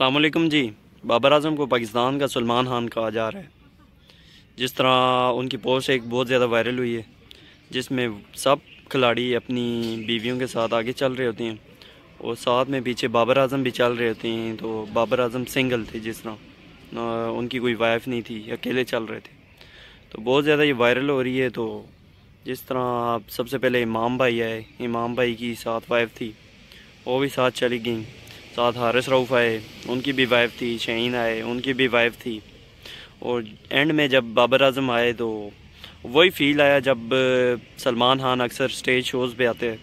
अलमैकम जी बाबर अजम को पाकिस्तान का सलमान खान कहा जा रहा है जिस तरह उनकी पोस्ट एक बहुत ज़्यादा वायरल हुई है जिसमें सब खिलाड़ी अपनी बीवियों के साथ आगे चल रहे होते हैं और साथ में पीछे बाबर अजम भी चल रहे होते हैं तो बाबर अजम सिंगल थे जिस तरह उनकी कोई वाइफ नहीं थी अकेले चल रहे थे तो बहुत ज़्यादा ये वायरल हो रही है तो जिस तरह आप सबसे पहले इमाम भाई आए इमाम भाई की साथ वाइफ थी वो भी साथ चली गई साथ हारिस रऊफ़ आए उनकी भी वाइफ थी शहीन आए उनकी भी वाइफ थी और एंड में जब बाबर आजम आए तो वही फील आया जब सलमान खान अक्सर स्टेज शोज़ पे आते हैं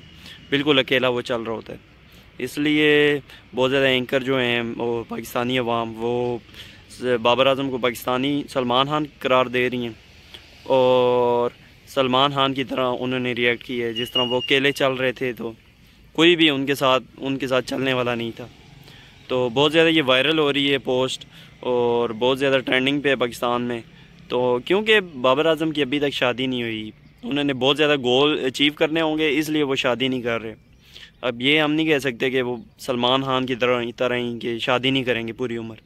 बिल्कुल अकेला वो चल रहा होता है इसलिए बहुत ज़्यादा एंकर जो हैं वो पाकिस्तानी अवाम वो बाबर अजम को पाकिस्तानी सलमान खान करार दे रही हैं और सलमान खान की तरह उन्होंने रिएक्ट किया है जिस तरह वो अकेले चल रहे थे तो कोई भी उनके साथ उनके साथ चलने वाला नहीं था तो बहुत ज़्यादा ये वायरल हो रही है पोस्ट और बहुत ज़्यादा ट्रेंडिंग पे है पाकिस्तान में तो क्योंकि बाबर आजम की अभी तक शादी नहीं हुई उन्होंने बहुत ज़्यादा गोल अचीव करने होंगे इसलिए वो शादी नहीं कर रहे अब ये हम नहीं कह सकते कि वो सलमान खान की तरह तरह ही कि शादी नहीं करेंगे पूरी उम्र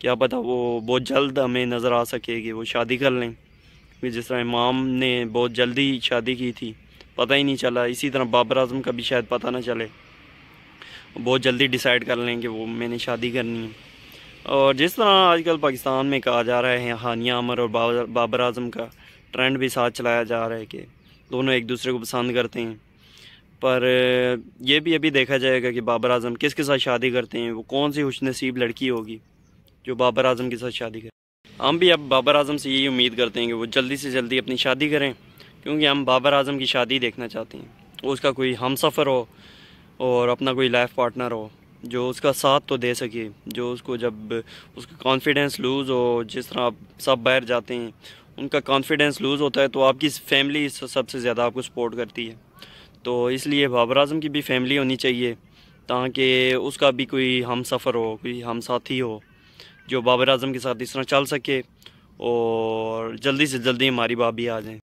क्या पता वो बहुत जल्द हमें नज़र आ सके कि वो शादी कर लें क्योंकि जिस तरह इमाम ने बहुत जल्दी शादी की थी पता ही नहीं चला इसी तरह बाबर आजम का भी शायद पता ना चले बहुत जल्दी डिसाइड कर लें कि वो मैंने शादी करनी है और जिस तरह आजकल पाकिस्तान में कहा जा रहा है हानिया अमर और बाबर आजम का ट्रेंड भी साथ चलाया जा रहा है कि दोनों एक दूसरे को पसंद करते हैं पर यह भी अभी देखा जाएगा कि बाबर आजम के साथ शादी करते हैं वो कौन सी खुश नसीब लड़की होगी जो बाबर आजम के साथ शादी करें हम भी अब बाबर आजम से यही उम्मीद करते हैं कि वो जल्दी से जल्दी अपनी शादी करें क्योंकि हम बाबर आजम की शादी देखना चाहते हैं उसका कोई हम सफ़र हो और अपना कोई लाइफ पार्टनर हो जो उसका साथ तो दे सके जो उसको जब उसका कॉन्फिडेंस लूज़ हो जिस तरह आप सब बाहर जाते हैं उनका कॉन्फिडेंस लूज़ होता है तो आपकी फैमिली सबसे ज़्यादा आपको सपोर्ट करती है तो इसलिए बाबर अजम की भी फैमिली होनी चाहिए ताकि उसका भी कोई हम सफ़र हो कोई हम साथी हो जो बाबर अजम के साथ इस तरह चल सके और जल्दी से जल्दी हमारी भाभी आ जाएँ